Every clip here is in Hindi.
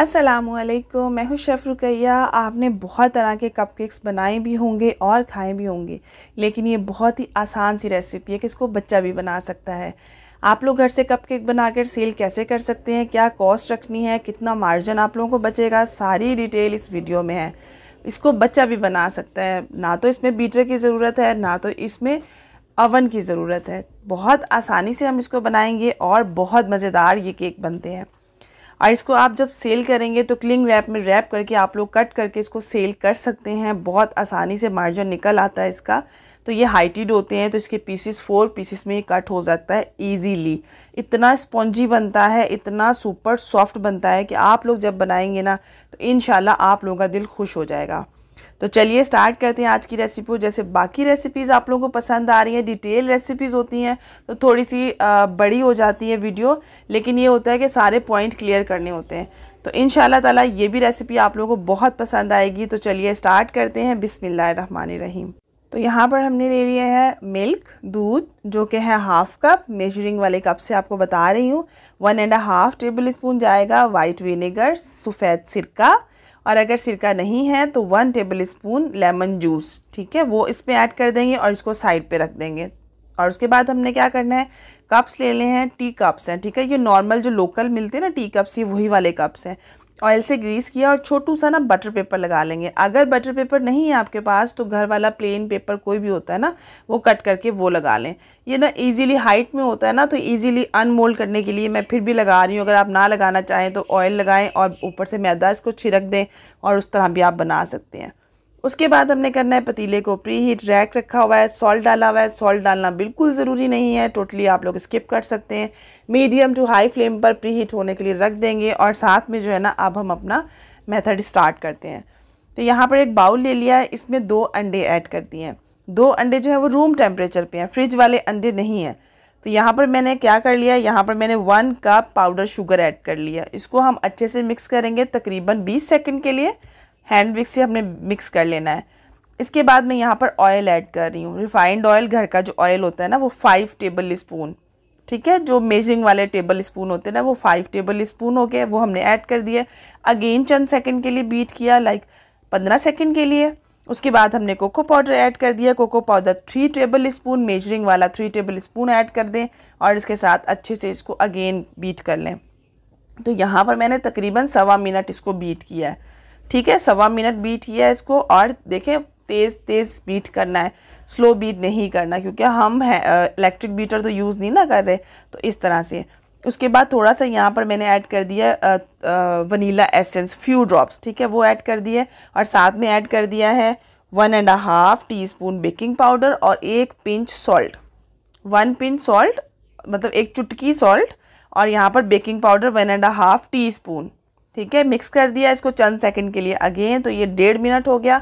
असलकुम मैं हूँ शेफ़ रुकैया आपने बहुत तरह के कपकेक्स बनाए भी होंगे और खाए भी होंगे लेकिन ये बहुत ही आसान सी रेसिपी है कि इसको बच्चा भी बना सकता है आप लोग घर से कप केक बनाकर सेल कैसे कर सकते हैं क्या कॉस्ट रखनी है कितना मार्जिन आप लोगों को बचेगा सारी डिटेल इस वीडियो में है इसको बच्चा भी बना सकता है ना तो इसमें बीटर की ज़रूरत है ना तो इसमें अवन की ज़रूरत है बहुत आसानी से हम इसको बनाएंगे और बहुत मज़ेदार ये केक बनते हैं और इसको आप जब सेल करेंगे तो क्लिंग रैप में रैप करके आप लोग कट करके इसको सेल कर सकते हैं बहुत आसानी से मार्जिन निकल आता है इसका तो ये हाइटेड होते हैं तो इसके पीसेस फोर पीसेस में कट हो जाता है ईज़ीली इतना स्पॉन्जी बनता है इतना सुपर सॉफ्ट बनता है कि आप लोग जब बनाएंगे ना तो इन आप लोगों का दिल खुश हो जाएगा तो चलिए स्टार्ट करते हैं आज की रेसिपी जैसे बाकी रेसिपीज़ आप लोगों को पसंद आ रही हैं डिटेल रेसिपीज़ होती हैं तो थोड़ी सी बड़ी हो जाती है वीडियो लेकिन ये होता है कि सारे पॉइंट क्लियर करने होते हैं तो इन ताला ये भी रेसिपी आप लोगों को बहुत पसंद आएगी तो चलिए स्टार्ट करते हैं रहीम तो यहाँ पर हमने ले लिया है मिल्क दूध जो कि है हाफ़ कप मेजरिंग वाले कप से आपको बता रही हूँ one and half tablespoon जाएगा वाइट विनेगर सफ़ेद सिरका और अगर सिरका नहीं है तो one tablespoon lemon juice ठीक है वो इस पर ऐड कर देंगे और इसको साइड पे रख देंगे और उसके बाद हमने क्या करना है कप्स ले लिए हैं टी कप्स हैं ठीक है ये नॉर्मल जो लोकल मिलते हैं ना टी कप्स ये वही वाले कप्स हैं ऑयल से ग्रीस किया और छोटू सा ना बटर पेपर लगा लेंगे अगर बटर पेपर नहीं है आपके पास तो घर वाला प्लेन पेपर कोई भी होता है ना वो कट करके वो लगा लें ये ना इजीली हाइट में होता है ना तो इजीली अनमोल्ड करने के लिए मैं फिर भी लगा रही हूँ अगर आप ना लगाना चाहें तो ऑयल लगाएं और ऊपर से मैदा इसको छिड़क दें और उस तरह भी आप बना सकते हैं उसके बाद हमने करना है पतीले को प्री हीट रैक रखा हुआ है सॉल्ट डाला हुआ है सॉल्ट डालना बिल्कुल ज़रूरी नहीं है टोटली आप लोग स्किप कर सकते हैं मीडियम टू हाई फ्लेम पर प्री हीट होने के लिए रख देंगे और साथ में जो है ना अब हम अपना मेथड स्टार्ट करते हैं तो यहाँ पर एक बाउल ले लिया है इसमें दो अंडे ऐड कर दिए हैं दो अंडे जो है वो रूम टेम्परेचर पर हैं फ्रिज वाले अंडे नहीं हैं तो यहाँ पर मैंने क्या कर लिया यहाँ पर मैंने one cup powder sugar add कर लिया इसको हम अच्छे से मिक्स करेंगे तकरीबन बीस सेकेंड के लिए हैंड मिक्स से हमने मिक्स कर लेना है इसके बाद मैं यहाँ पर ऑयल ऐड कर रही हूँ रिफाइंड ऑयल घर का जो ऑयल होता है ना वो फाइव टेबल स्पून ठीक है जो मेजरिंग वाले टेबल स्पून होते हैं ना वो फाइव टेबल स्पून हो गए वो हमने ऐड कर दिया अगेन चंद सेकंड के लिए बीट किया लाइक पंद्रह सेकंड के लिए उसके बाद हमने कोको पाउडर ऐड कर दिया cocoa powder three tablespoon measuring वाला थ्री टेबल स्पून ऐड कर दें और इसके साथ अच्छे से इसको अगेन बीट कर लें तो यहाँ पर मैंने तकरीबन सवा मिनट इसको बीट किया है ठीक है सवा मिनट बीट किया है इसको और देखें तेज़ तेज़ बीट करना है स्लो बीट नहीं करना क्योंकि हम हैं इलेक्ट्रिक बीटर तो यूज़ नहीं ना कर रहे तो इस तरह से उसके बाद थोड़ा सा यहाँ पर मैंने ऐड कर दिया वनीला एसेंस फ्यू ड्रॉप्स ठीक है वो ऐड कर दिए और साथ में ऐड कर दिया है one and half teaspoon baking powder और एक pinch salt one pinch salt मतलब एक चुटकी सॉल्ट और यहाँ पर baking powder one and half teaspoon ठीक है मिक्स कर दिया इसको चंद सेकंड के लिए अगेन तो ये डेढ़ मिनट हो गया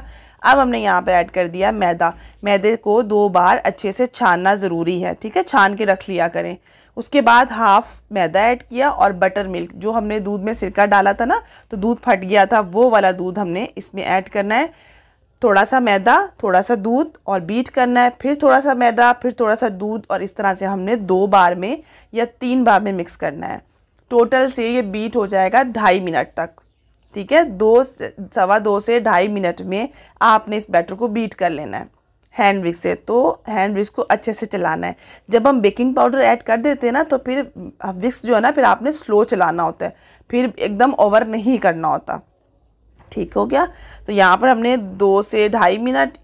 अब हमने यहाँ पर ऐड कर दिया मैदा मैदे को दो बार अच्छे से छानना ज़रूरी है ठीक है छान के रख लिया करें उसके बाद हाफ मैदा ऐड किया और बटर मिल्क जो हमने दूध में सिरका डाला था ना तो दूध फट गया था वो वाला दूध हमने इसमें ऐड करना है थोड़ा सा मैदा थोड़ा सा दूध और बीट करना है फिर थोड़ा सा मैदा फिर थोड़ा सा दूध और इस तरह से हमने दो बार में या तीन बार में मिक्स करना है टोटल से ये बीट हो जाएगा ढाई मिनट तक ठीक है दो सवा दो से ढाई मिनट में आपने इस बैटर को बीट कर लेना है हैंड विक्स से तो हैंड विक्स को अच्छे से चलाना है जब हम बेकिंग पाउडर ऐड कर देते हैं ना तो फिर विक्स जो है ना फिर आपने स्लो चलाना होता है फिर एकदम ओवर नहीं करना होता ठीक हो गया तो यहाँ पर हमने दो से ढाई मिनट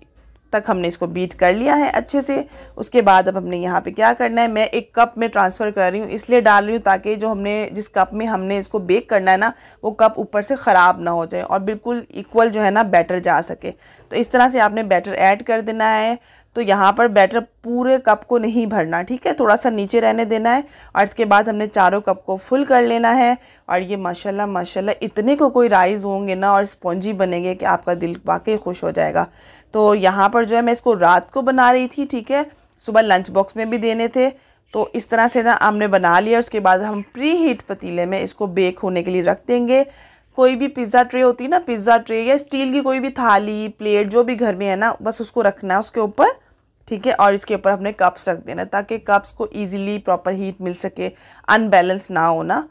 तक हमने इसको बीट कर लिया है अच्छे से उसके बाद अब हमने यहाँ पे क्या करना है मैं एक कप में ट्रांसफ़र कर रही हूँ इसलिए डाल रही हूँ ताकि जो हमने जिस कप में हमने इसको बेक करना है ना वो कप ऊपर से ख़राब ना हो जाए और बिल्कुल इक्वल जो है ना बैटर जा सके तो इस तरह से आपने बैटर ऐड कर देना है तो यहाँ पर बैटर पूरे कप को नहीं भरना ठीक है थोड़ा सा नीचे रहने देना है और इसके बाद हमने चारों कप को फुल कर लेना है और ये माशाल्लाह माशाल्लाह इतने को कोई राइज होंगे ना और स्पॉन्जी बनेंगे कि आपका दिल वाकई खुश हो जाएगा तो यहाँ पर जो है मैं इसको रात को बना रही थी ठीक है सुबह लंच बॉक्स में भी देने थे तो इस तरह से ना हमने बना लिया उसके बाद हम प्री हीट पतीले में इसको बेक होने के लिए रख देंगे कोई भी पिज़्ज़ा ट्रे होती है ना पिज़्ज़ा ट्रे या स्टील की कोई भी थाली प्लेट जो भी घर में है ना बस उसको रखना है उसके ऊपर ठीक है और इसके ऊपर हमने कप्स रख देना ताकि कप्स को ईजिली प्रॉपर हीट मिल सके अनबैलेंस ना होना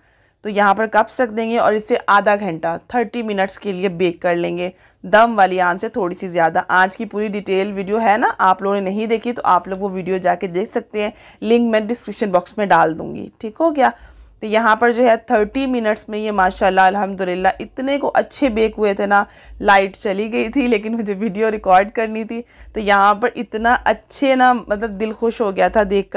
तो यहाँ पर कप्स रख देंगे और इसे आधा घंटा थर्टी मिनट्स के लिए बेक कर लेंगे दम वाली आंच से थोड़ी सी ज़्यादा आज की पूरी डिटेल वीडियो है ना आप लोगों ने नहीं देखी तो आप लोग वो वीडियो जाके देख सकते हैं लिंक मैं डिस्क्रिप्शन बॉक्स में डाल दूँगी ठीक हो गया तो यहाँ पर जो है थर्टी मिनट्स में ये माशा अलहमदिल्ला इतने को अच्छे बेक हुए थे ना लाइट चली गई थी लेकिन मुझे वीडियो रिकॉर्ड करनी थी तो यहाँ पर इतना अच्छे ना मतलब दिल खुश हो गया था देख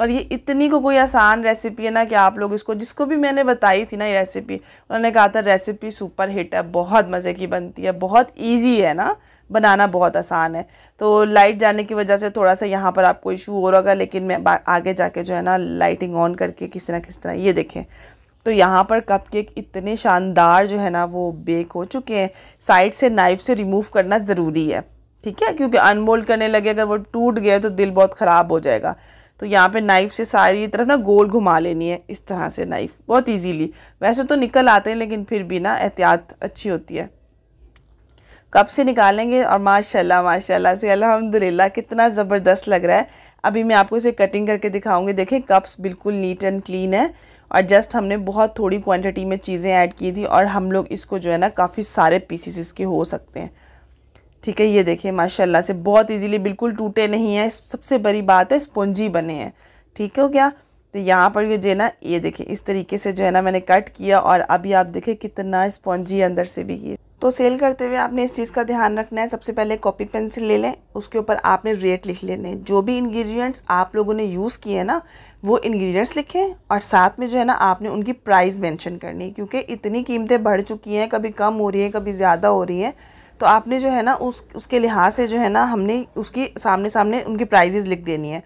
और ये इतनी को कोई आसान रेसिपी है ना कि आप लोग इसको जिसको भी मैंने बताई थी ना ये रेसिपी उन्होंने कहा था रेसिपी सुपर हिट है बहुत मज़े की बनती है बहुत ईजी है ना बनाना बहुत आसान है तो लाइट जाने की वजह से थोड़ा सा यहाँ पर आपको इशू हो रहा होगा लेकिन मैं आगे जाके जो है ना लाइटिंग ऑन करके किसी ना किस तरह ये देखें तो यहाँ पर कप केक इतने शानदार जो है ना वो बेक हो चुके हैं साइड से नाइफ से रिमूव करना ज़रूरी है ठीक है क्योंकि अनमोल्ड करने लगे अगर वो टूट गए तो दिल बहुत ख़राब हो जाएगा तो यहाँ पे नाइफ से सारी तरफ ना गोल घुमा लेनी है इस तरह से नाइफ बहुत इजीली वैसे तो निकल आते हैं लेकिन फिर भी ना एहतियात अच्छी होती है कप से निकालेंगे और माशाल्लाह माशाल्लाह से अल्हम्दुलिल्लाह कितना ज़बरदस्त लग रहा है अभी मैं आपको इसे कटिंग करके दिखाऊँगी देखें कप्स बिल्कुल नीट एंड क्लीन है और जस्ट हमने बहुत थोड़ी क्वान्टिटी में चीज़ें ऐड की थी और हम लोग इसको जो है ना काफ़ी सारे पीसीस इसके हो सकते हैं ठीक है ये देखिए माशाल्लाह से बहुत इजीली बिल्कुल टूटे नहीं हैं सबसे बड़ी बात है स्पॉन्जी बने हैं ठीक हो गया तो यहाँ पर ये जो है ना ये देखिए इस तरीके से जो है ना मैंने कट किया और अभी आप देखें कितना स्पॉन्जी अंदर से भी किया तो सेल करते हुए आपने इस चीज़ का ध्यान रखना है सबसे पहले कॉपी पेंसिल ले लें उसके ऊपर आपने रेट लिख लेने जो भी इन्ग्रीडियंट्स आप लोगों ने यूज़ किए ना वो इन्ग्रीडियंट्स लिखें और साथ में जो है ना आपने उनकी प्राइस मैंशन करनी क्योंकि इतनी कीमतें बढ़ चुकी हैं कभी कम हो रही हैं कभी ज़्यादा हो रही हैं तो आपने जो है ना उस उसके लिहाज से जो है ना हमने उसकी सामने सामने उनकी प्राइजेज़ लिख देनी है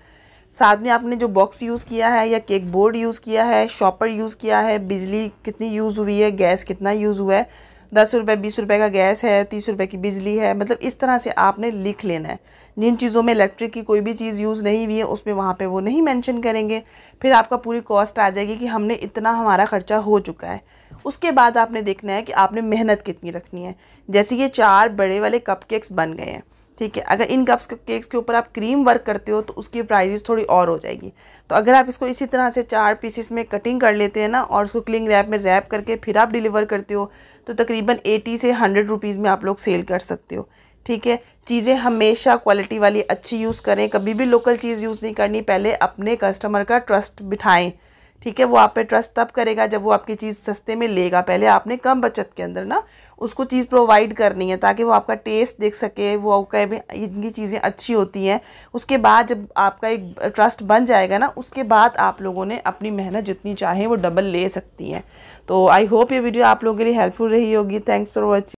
साथ में आपने जो बॉक्स यूज़ किया है या केक बोर्ड यूज़ किया है शॉपर यूज़ किया है बिजली कितनी यूज़ हुई है गैस कितना यूज़ हुआ है दस रुपये बीस रुपये का गैस है तीस रुपये की बिजली है मतलब इस तरह से आपने लिख लेना है जिन चीज़ों में इलेक्ट्रिक की कोई भी चीज़ यूज़ नहीं हुई है उसमें वहाँ पे वो नहीं मेंशन करेंगे फिर आपका पूरी कॉस्ट आ जाएगी कि हमने इतना हमारा खर्चा हो चुका है उसके बाद आपने देखना है कि आपने मेहनत कितनी रखनी है जैसे ये चार बड़े वाले कपकेक्स बन गए हैं ठीक है अगर इन कप्स केक्स के ऊपर आप क्रीम वर्क करते हो तो उसकी प्राइजेस थोड़ी और हो जाएगी तो अगर आप इसको इसी तरह से चार पीसेस में कटिंग कर लेते हैं ना और उसको क्लिंग रैप में रैप करके फिर आप डिलीवर करते हो तो तकरीबन एटी से हंड्रेड रुपीज़ में आप लोग सेल कर सकते हो ठीक है चीज़ें हमेशा क्वालिटी वाली अच्छी यूज़ करें कभी भी लोकल चीज़ यूज़ नहीं करनी पहले अपने कस्टमर का ट्रस्ट बिठाएँ ठीक है वो आप पे ट्रस्ट तब करेगा जब वो आपकी चीज़ सस्ते में लेगा पहले आपने कम बचत के अंदर ना उसको चीज़ प्रोवाइड करनी है ताकि वो आपका टेस्ट देख सके वो कहे इनकी चीज़ें अच्छी होती हैं उसके बाद जब आपका एक ट्रस्ट बन जाएगा ना उसके बाद आप लोगों ने अपनी मेहनत जितनी चाहे वो डबल ले सकती हैं तो आई होप ये वीडियो आप लोगों के लिए हेल्पफुल रही होगी थैंक्स फॉर वॉचिंग